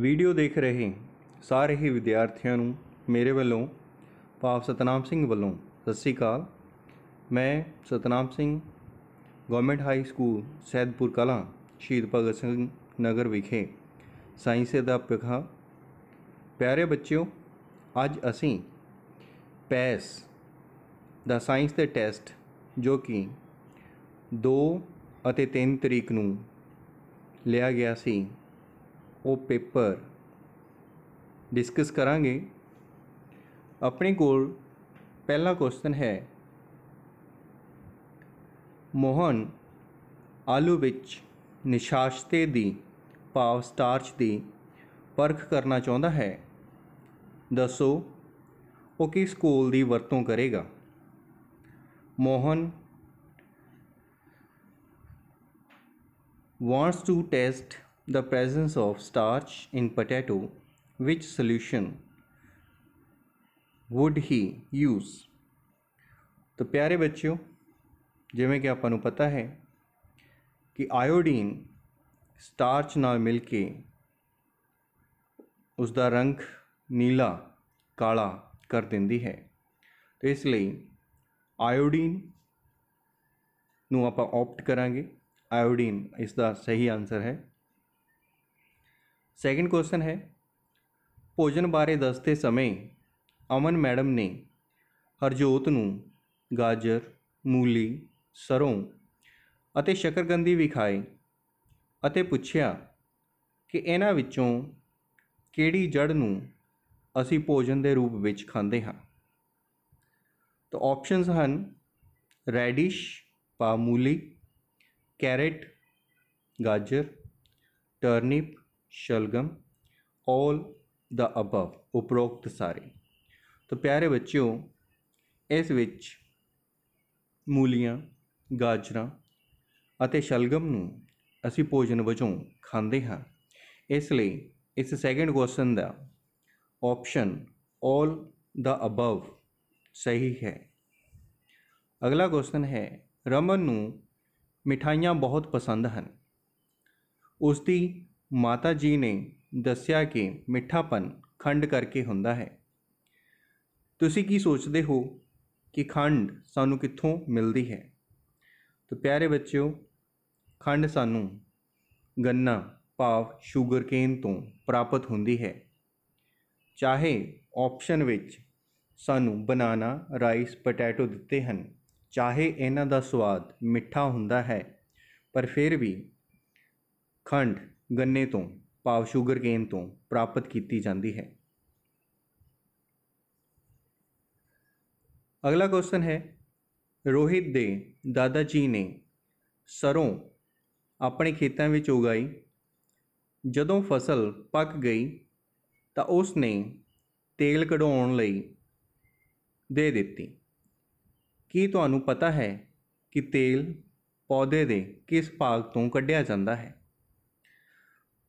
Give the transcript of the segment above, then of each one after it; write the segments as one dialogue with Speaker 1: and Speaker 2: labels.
Speaker 1: Video ਦੇਖ ਰਹੇ ਸਾਰੇ ਹੀ ਵਿਦਿਆਰਥੀਆਂ ਨੂੰ ਮੇਰੇ ਵੱਲੋਂ ਪਾਪ ਸਤਨਾਮ ਸਿੰਘ ਵੱਲੋਂ ਸਤਿ ਸ੍ਰੀ ਅਕਾਲ ਮੈਂ Satnam Singh government high school Saidpur Kalan Shaheed Bhagat Singh ਨਗਰ ਵਿਖੇ ਸਾਇੰਸ ਦਾ ਪਖਾ ਪਿਆਰੇ ਬੱਚਿਓ ਅੱਜ ਅਸੀਂ ਪੈਸ ਦਾ ਸਾਇੰਸ ਦੇ ਟੈਸਟ ਜੋ ਕਿ 2 ਅਤੇ 3 ਤਰੀਕ ਨੂੰ ਲਿਆ ਗਿਆ ਸੀ ਉਹ ਪੇਪਰ ਡਿਸਕਸ ਕਰਾਂਗੇ ਆਪਣੇ ਕੋਲ ਪਹਿਲਾ ਕੁਐਸਚਨ ਹੈ ਮੋਹਨ ਆਲੂ ਵਿੱਚ ਨਿਸ਼ਾਸ਼ਤੇ ਦੀ ਪਾਵ ਸਟਾਰਚ ਦੀ ਪਰਖ ਕਰਨਾ ਚਾਹੁੰਦਾ ਹੈ ਦੱਸੋ ਉਹ ਕਿਸ ਸਕੂਲ ਦੀ ਵਰਤੋਂ ਕਰੇਗਾ Mohan wants to test the presence of starch in potato, which solution would he use? ਤਾਂ ਪਿਆਰੇ ਬੱਚਿਓ ਜਿਵੇਂ ਕਿ ਆਪਾਂ ਨੂੰ ਪਤਾ ਹੈ ਕਿ ਆਇਓਡੀਨ ਸਟਾਰਚ ਨਾਲ ਮਿਲ ਕੇ ਉਸ ਦਾ ਰੰਗ ਨੀਲਾ ਕਾਲਾ ਕਰ ਦਿੰਦੀ ਹੈ ਤੇ ਇਸ ਲਈ ਆਇਓਡੀਨ ਨੂੰ ਆਪਾਂ ਆਪਟ ਕਰਾਂਗੇ ਆਇਓਡੀਨ ਇਸ ਦਾ ਸਹੀ ਆਨਸਰ ਹੈ ਸੈਕਿੰਡ ਕੁਐਸਚਨ ਹੈ ਭੋਜਨ ਬਾਰੇ ਦੱਸਦੇ ਸਮੇਂ ਅਮਨ ਮੈਡਮ ਨੇ ਹਰਜੋਤ ਨੂੰ ਗਾਜਰ ਮੂਲੀ ਸਰੋਂ ਅਤੇ ਸ਼ਕਰਗੰਦੀ ਵੀ ਖਾਏ ਅਤੇ ਪੁੱਛਿਆ ਕਿ ਇਹਨਾਂ ਵਿੱਚੋਂ ਕਿਹੜੀ ਜੜ ਨੂੰ ਅਸੀਂ ਭੋਜਨ ਦੇ ਰੂਪ ਵਿੱਚ ਖਾਂਦੇ ਹਾਂ ਤਾਂ ਆਪਸ਼ਨਸ ਹਨ ਰੈਡਿਸ਼ ਪਾਮੂਲੀ ਕੈਰਟ ਗਾਜਰ ਟਰਨਿਪ शलगम ऑल द अबव उपरोक्त सारे तो प्यारे बच्चों ਇਸ ਵਿੱਚ ਮੂਲੀਆਂ ਗਾਜਰਾਂ ਅਤੇ ਸ਼ਲਗਮ ਨੂੰ ਅਸੀਂ ਭੋਜਨ ਵਜੋਂ ਖਾਂਦੇ ਹਾਂ ਇਸ ਲਈ ਇਸ ਸੈਕੰਡ ਕੁਐਸਚਨ ਦਾ ਆਪਸ਼ਨ 올 ਦਾ ਅਬਵ ਸਹੀ ਹੈ ਅਗਲਾ ਕੁਐਸਚਨ ਹੈ ਰਮਨ ਨੂੰ ਮਿਠਾਈਆਂ ਬਹੁਤ ਪਸੰਦ ਹਨ ਉਸ ਦੀ ਮਾਤਾ ਜੀ ਨੇ ਦੱਸਿਆ ਕਿ ਮਿੱਠਾਪਨ ਖੰਡ ਕਰਕੇ ਹੁੰਦਾ ਹੈ ਤੁਸੀਂ ਕੀ ਸੋਚਦੇ ਹੋ ਕਿ ਖੰਡ ਸਾਨੂੰ ਕਿੱਥੋਂ ਮਿਲਦੀ ਹੈ ਤਾਂ ਪਿਆਰੇ ਬੱਚਿਓ ਖੰਡ ਸਾਨੂੰ ਗੰਨਾ ਭਾਵ ਕੇਨ ਤੋਂ ਪ੍ਰਾਪਤ ਹੁੰਦੀ ਹੈ ਚਾਹੇ ਆਪਸ਼ਨ ਵਿੱਚ ਸਾਨੂੰ ਬਨਾਨਾ ਰਾਈਸ ਪੋਟੈਟੋ ਦਿੱਤੇ ਹਨ ਚਾਹੇ ਇਹਨਾਂ ਦਾ ਸਵਾਦ ਮਿੱਠਾ ਹੁੰਦਾ ਹੈ ਪਰ ਫਿਰ ਵੀ ਖੰਡ ਗੰਨੇ ਤੋਂ ਸ਼ੂਗਰ ਕੇਨ ਤੋਂ ਪ੍ਰਾਪਤ ਕੀਤੀ ਜਾਂਦੀ ਹੈ ਅਗਲਾ ਕੁਐਸਚਨ ਹੈ ਰੋਹਿਤ ਦੇ ਦਾਦਾ ਜੀ ਨੇ ਸਰੋਂ ਆਪਣੇ ਖੇਤਾਂ ਵਿੱਚ ਉਗਾਈ ਜਦੋਂ ਫਸਲ ਪੱਕ ਗਈ ਤਾਂ ਉਸ ਨੇ ਤੇਲ ਕਢਾਉਣ ਲਈ ਦੇ ਦਿੱਤੀ ਕੀ ਤੁਹਾਨੂੰ ਪਤਾ ਹੈ ਕਿ ਤੇਲ ਪੌਦੇ ਦੇ ਕਿਸ ਭਾਗ ਤੋਂ ਕੱਢਿਆ ਜਾਂਦਾ ਹੈ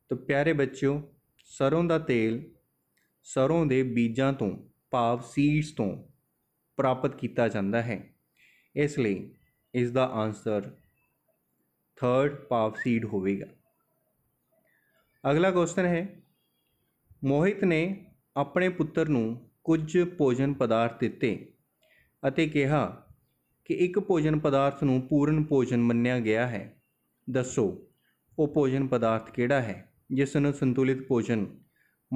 Speaker 1: ਤਾਂ ਪਿਆਰੇ ਬੱਚਿਓ ਸਰੋਂ ਦਾ ਤੇਲ ਸਰੋਂ ਦੇ ਬੀਜਾਂ ਤੋਂ ਭਾਵ ਸੀਡਸ ਤੋਂ ਪ੍ਰਾਪਤ ਕੀਤਾ ਜਾਂਦਾ ਹੈ ਇਸ ਲਈ ਇਸ ਦਾ ਆਨਸਰ 3rd ਭਾਵ ਸੀਡ ਹੋਵੇਗਾ ਅਗਲਾ ਕੁਐਸਚਨ ਹੈ ਮੋਹਿਤ ਨੇ ਆਪਣੇ ਪੁੱਤਰ ਨੂੰ ਕੁਝ ਭੋਜਨ ਪਦਾਰਥ ਦਿੱਤੇ ਅਤੇ ਕਿਹਾ ਕਿ ਇੱਕ ਭੋਜਨ ਪਦਾਰਥ ਨੂੰ ਪੂਰਨ ਭੋਜਨ ਮੰਨਿਆ ਗਿਆ ਹੈ ਦੱਸੋ ਉਹ ਭੋਜਨ ਪਦਾਰਥ ਕਿਹੜਾ ਹੈ ਜਿਸ ਨੂੰ ਸੰਤੁਲਿਤ ਭੋਜਨ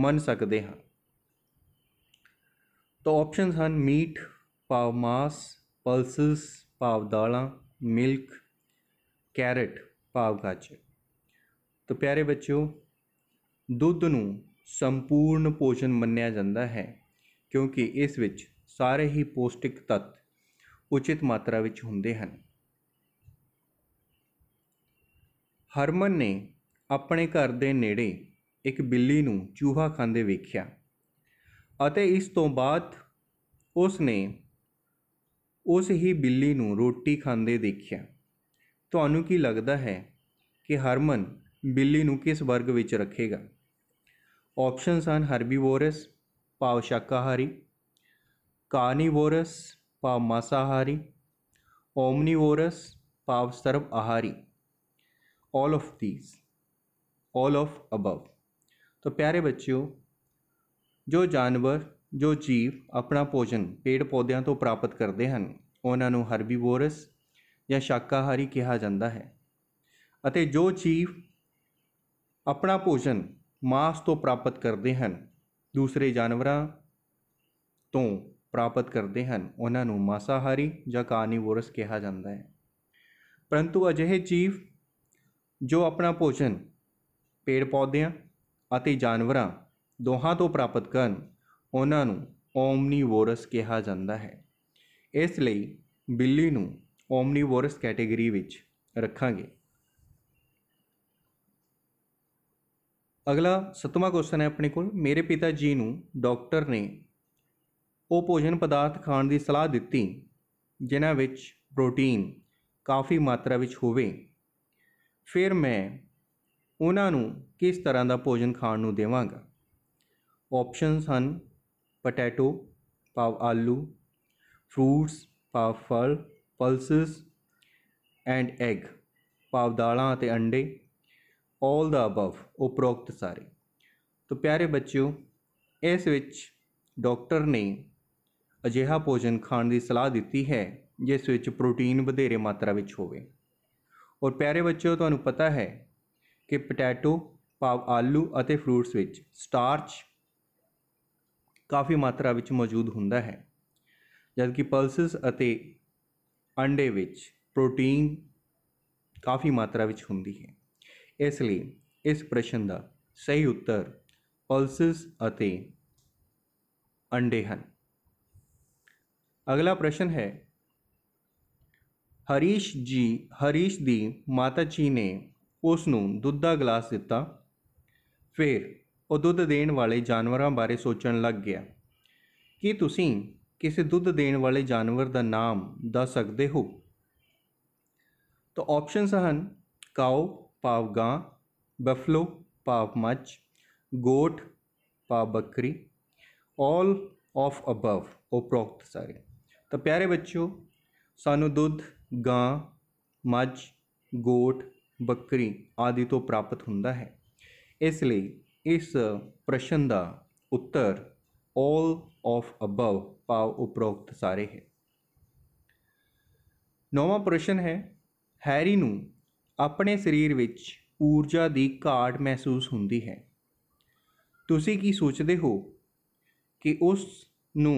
Speaker 1: ਮੰਨ ਸਕਦੇ ਹਾਂ ਤਾਂ ਆਪਸ਼ਨਸ ਹਨ ਮੀਟ ਪਾਵ ਮਾਸ ਪਲਸਸ ਪਾਵ ਦਾਲਾਂ ਮਿਲਕ ਕੈਰਟ ਪਾਵ ਗਾਜਰ ਤਾਂ ਪਿਆਰੇ ਬੱਚਿਓ ਦੁੱਧ ਨੂੰ ਸੰਪੂਰਨ ਭੋਜਨ ਮੰਨਿਆ ਜਾਂਦਾ ਹੈ ਕਿਉਂਕਿ ਇਸ ਵਿੱਚ ਸਾਰੇ ਹੀ ਪੌਸ਼ਟਿਕ ਤੱਤ ਉਚਿਤ ਮਾਤਰਾ ਵਿੱਚ ਹੁੰਦੇ ਹਨ ਹਰਮਨ ਨੇ ਆਪਣੇ ਘਰ ਦੇ ਨੇੜੇ ਇੱਕ ਬਿੱਲੀ ਨੂੰ ਚੂਹਾ ਖਾਂਦੇ ਵੇਖਿਆ ਅਤੇ ਇਸ ਤੋਂ ਬਾਅਦ ਉਸ ਨੇ ਉਸ ਹੀ ਬਿੱਲੀ ਨੂੰ ਰੋਟੀ ਖਾਂਦੇ ਦੇਖਿਆ ਤੁਹਾਨੂੰ ਕੀ ਲੱਗਦਾ ਹੈ ਕਿ ਹਰਮਨ ਬਿੱਲੀ ਨੂੰ ਕਿਸ ਵਰਗ ਵਿੱਚ ਰੱਖੇਗਾ ਆਪਸ਼ਨਸ ਹਨ ਹਰਬੀਵੋਰਸ ਭਾਵ ਸ਼ਾਕਾਹਾਰੀ ਕਾਰਨੀਵੋਰਸ ਭਾਵ ਮਾਸਾਹਾਰੀ ਓਮਨੀਵੋਰਸ ਭਾਵ ਸਰਬ ਆਹਾਰੀ all of these all of above तो प्यारे बच्चों ਜੋ ਜਾਨਵਰ ਜੋ ਜੀਵ ਆਪਣਾ ਭੋਜਨ ਪੇੜ ਪੌਦਿਆਂ ਤੋਂ ਪ੍ਰਾਪਤ ਕਰਦੇ ਹਨ ਉਹਨਾਂ ਨੂੰ ਹਰਬੀਵੋਰਸ ਜਾਂ ਸ਼ਾਕਾਹਾਰੀ ਕਿਹਾ ਜਾਂਦਾ ਹੈ ਅਤੇ ਜੋ ਜੀਵ ਆਪਣਾ ਭੋਜਨ ਮਾਸ ਤੋਂ ਪ੍ਰਾਪਤ ਕਰਦੇ ਹਨ ਦੂਸਰੇ ਜਾਨਵਰਾਂ ਤੋਂ ਪ੍ਰਾਪਤ ਕਰਦੇ ਹਨ ਉਹਨਾਂ ਨੂੰ ਮਾਸਾਹਾਰੀ ਜਾਂ ਕਾਰਨੀਵੋਰਸ ਕਿਹਾ ਜਾਂਦਾ ਹੈ ਪਰੰਤੂ ਅਜਿਹੇ ਜੀਵ ਜੋ ਆਪਣਾ ਭੋਜਨ ਪੇੜ ਪੌਦਿਆਂ ਅਤੇ ਜਾਨਵਰਾਂ ਦੋਹਾਂ ਤੋਂ ਪ੍ਰਾਪਤ ਕਰਨ ਉਹਨਾਂ ਨੂੰ ਓਮਨੀਵੋਰਸ ਕਿਹਾ ਜਾਂਦਾ ਹੈ ਇਸ ਲਈ ਬਿੱਲੀ ਨੂੰ ਓਮਨੀਵੋਰਸ ਕੈਟੇਗਰੀ ਵਿੱਚ ਰੱਖਾਂਗੇ ਅਗਲਾ 7ਵਾਂ ਕੁਐਸਚਨ ਹੈ ਆਪਣੇ ਕੋਲ ਮੇਰੇ ਪਿਤਾ ਜੀ ਨੂੰ ਡਾਕਟਰ ਨੇ ਉਹ ਭੋਜਨ ਪਦਾਰਥ ਖਾਣ ਦੀ ਸਲਾਹ ਦਿੱਤੀ ਜਿਨ੍ਹਾਂ ਵਿੱਚ ਪ੍ਰੋਟੀਨ ਕਾਫੀ ਮਾਤਰਾ ਵਿੱਚ ਹੋਵੇ ਫਿਰ ਮੈਂ ਉਹਨਾਂ ਨੂੰ ਕਿਸ ਤਰ੍ਹਾਂ ਦਾ ਭੋਜਨ ਖਾਣ ਨੂੰ ਦੇਵਾਂਗਾ ਆਪਸ਼ਨਸ ਹਨ ਪੋਟੈਟੋ ਪਾਵ ਆਲੂ ਫਰੂਟਸ ਪਾਵ ਫਲ ਪਲਸਸ ਐਂਡ ਐਗ ਪਾਵ ਦਾਲਾਂ ਅਤੇ ਅੰਡੇ ਆਲ ਦਾ ਅਬਵ ਉਪਰੋਕਤ ਸਾਰੇ ਤੋ ਪਿਆਰੇ ਬੱਚਿਓ ਇਸ ਵਿੱਚ ਡਾਕਟਰ ਨੇ ਅਜਿਹਾ ਭੋਜਨ ਖਾਣ ਦੀ ਸਲਾਹ ਦਿੱਤੀ ਹੈ ਜਿਸ ਵਿੱਚ ਪ੍ਰੋਟੀਨ ਵਧੇਰੇ ਮਾਤਰਾ ਵਿੱਚ ਹੋਵੇ ਔਰ ਪਿਆਰੇ ਬੱਚਿਓ ਤੁਹਾਨੂੰ ਪਤਾ ਹੈ ਕਿ ਪੋਟੈਟੋ ਭਾਵ ਆਲੂ ਅਤੇ ਫਰੂਟਸ ਵਿੱਚ ਸਟਾਰਚ ਕਾਫੀ ਮਾਤਰਾ ਵਿੱਚ ਮੌਜੂਦ ਹੁੰਦਾ ਹੈ ਜਦਕਿ ਪਲਸਸ ਅਤੇ ਅੰਡੇ ਵਿੱਚ ਪ੍ਰੋਟੀਨ ਕਾਫੀ ਮਾਤਰਾ ਵਿੱਚ ਹੁੰਦੀ ਹੈ ਇਸ ਲਈ ਇਸ ਪ੍ਰਸ਼ਨ ਦਾ ਸਹੀ ਉੱਤਰ ਪਲਸਸ ਅਤੇ ਅੰਡੇ ਹਨ ਅਗਲਾ ਪ੍ਰਸ਼ਨ ਹੈ ਹਰੀਸ਼ ਜੀ ਹਰੀਸ਼ ਦੀ ਮਾਤਾ ਜੀ ਨੇ ਉਸ ਨੂੰ ਦੁੱਧ ਦਾ ਗਲਾਸ ਦਿੱਤਾ ਫਿਰ ਉਹ ਦੁੱਧ ਦੇਣ ਵਾਲੇ ਜਾਨਵਰਾਂ ਬਾਰੇ ਸੋਚਣ ਲੱਗ ਗਿਆ ਕੀ ਤੁਸੀਂ ਕਿਸੇ ਦੁੱਧ ਦੇਣ ਵਾਲੇ ਜਾਨਵਰ ਦਾ ਨਾਮ ਦੱਸ ਸਕਦੇ ਹੋ ਤਾਂ ਆਪਸ਼ਨਸ ਹਨ ਕਾਉ ਪਾਵ ਗਾਂ ਬਫਲੋ ਪਾਵ ਮੱਛ ਗੋਟ ਪਾਵ ਬੱਕਰੀ ਆਲ ਆਫ ਅਬਵ ਉਪਰੋਕਤ ਸਾਰੇ ਤਾਂ ਪਿਆਰੇ ਬੱਚਿਓ ਸਾਨੂੰ ਦੁੱਧ ਗਾਂ ਮੱਝ ਗੋਟ ਬੱਕਰੀ ਆਦਿ ਤੋਂ ਪ੍ਰਾਪਤ ਹੁੰਦਾ ਹੈ ਇਸ ਲਈ ਇਸ ਪ੍ਰਸ਼ਨ ਦਾ ਉੱਤਰ ਆਲ ਆਫ ਅਬਵ ਪਾ ਉਪਰੋਕਤ ਸਾਰੇ ਹੈ ਨੌਵਾਂ ਪ੍ਰਸ਼ਨ ਹੈ ਹੈਰੀ ਨੂੰ ਆਪਣੇ ਸਰੀਰ ਵਿੱਚ ਊਰਜਾ ਦੀ ਘਾਟ ਮਹਿਸੂਸ ਹੁੰਦੀ ਹੈ ਤੁਸੀਂ ਕੀ ਸੋਚਦੇ ਹੋ ਕਿ ਉਸ ਨੂੰ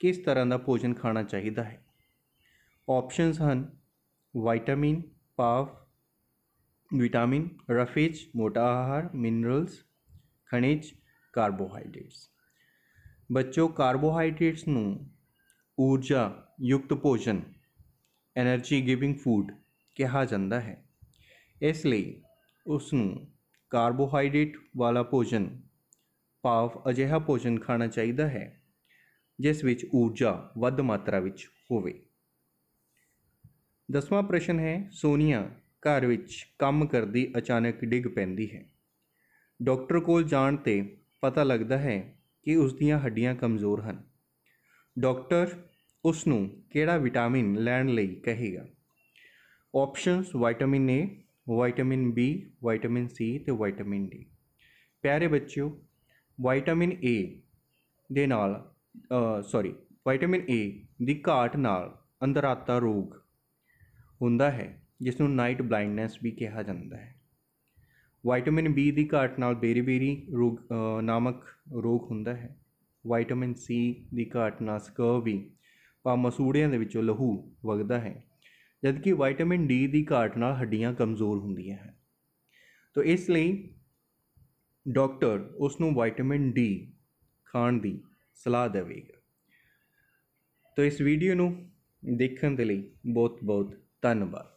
Speaker 1: ਕਿਸ ਤਰ੍ਹਾਂ ਦਾ ਭੋਜਨ ਖਾਣਾ ਚਾਹੀਦਾ ਹੈ ਆਪਸ਼ਨਸ ਹਨ ਵਿਟਾਮਿਨ ਪਾਵ विटामिन रफेज मोटा आहार मिनरल्स ਖਣਿਜ ਕਾਰਬੋਹਾਈਡਰੇਟਸ ਬੱਚੋ ਕਾਰਬੋਹਾਈਡਰੇਟਸ ਨੂੰ ਊਰਜਾ ਯੁਕਤ ਭੋਜਨ એનર્ਜੀ ਗਿਵਿੰਗ ਫੂਡ ਕਿਹਾ ਜਾਂਦਾ ਹੈ ਇਸ ਲਈ ਉਸ ਨੂੰ ਕਾਰਬੋਹਾਈਡਰੇਟ ਵਾਲਾ ਭੋਜਨ ਭਾਵ ਅਜਿਹਾ ਭੋਜਨ ਖਾਣਾ ਚਾਹੀਦਾ ਹੈ ਜਿਸ ਵਿੱਚ ਊਰਜਾ ਵੱਧ ਮਾਤਰਾ ਵਿੱਚ ਹੋਵੇ ਦਸਵਾਂ ਪ੍ਰਸ਼ਨ ਹੈ ਸੋਨੀਆ ਘਰ ਵਿੱਚ ਕੰਮ ਕਰਦੀ ਅਚਾਨਕ ਡਿੱਗ ਪੈਂਦੀ ਹੈ ਡਾਕਟਰ ਕੋਲ ਜਾਣ ਤੇ ਪਤਾ ਲੱਗਦਾ ਹੈ ਕਿ ਉਸ ਦੀਆਂ ਹੱਡੀਆਂ ਕਮਜ਼ੋਰ ਹਨ ਡਾਕਟਰ ਉਸ ਨੂੰ ਕਿਹੜਾ ਵਿਟਾਮਿਨ ਲੈਣ ਲਈ ਕਹੇਗਾ options vitamin A vitamin B vitamin C ਤੇ ਵਿਟਾਮਿਨ D ਪਿਆਰੇ ਬੱਚਿਓ ਵਿਟਾਮਿਨ A ਦੇ ਨਾਲ ਸੌਰੀ ਵਿਟਾਮਿਨ A ਦੀ ਘਾਟ ਨਾਲ ਅੰਦਰਾਤਾ ਰੋਗ ਹੁੰਦਾ ਹੈ ਜਿਸ ਨੂੰ ਨਾਈਟ ਬਲਾਈਂਡਨੈਸ ਵੀ ਕਿਹਾ ਜਾਂਦਾ ਹੈ ਵਿਟਾਮਿਨ ਬੀ ਦੀ ਘਾਟ ਨਾਲ ਬੇਰੀ-ਬੇਰੀ ਰੋਗ ਨਾਮਕ ਰੋਗ ਹੁੰਦਾ ਹੈ ਵਿਟਾਮਿਨ ਸੀ ਦੀ ਘਾਟ ਨਾਲ ਸਕਰਵੀ ਵੀ ਪਾ ਮਸੂੜਿਆਂ ਦੇ ਵਿੱਚੋਂ ਲਹੂ ਵਗਦਾ ਹੈ ਜਦਕਿ ਵਿਟਾਮਿਨ ਡੀ ਦੀ ਘਾਟ ਨਾਲ ਹੱਡੀਆਂ ਕਮਜ਼ੋਰ ਹੁੰਦੀਆਂ ਹਨ ਤੋਂ ਇਸ ਲਈ ਡਾਕਟਰ ਉਸ ਨੂੰ ਵਿਟਾਮਿਨ ਡੀ ਖਾਣ ਦੀ ਸਲਾਹ ਦੇਵੇਗਾ ਤੋਂ ਇਸ ਵੀਡੀਓ ਨੂੰ ਦੇਖਣ ਦੇ ਲਈ ਬਹੁਤ-ਬਹੁਤ ਧੰਨਵਾਦ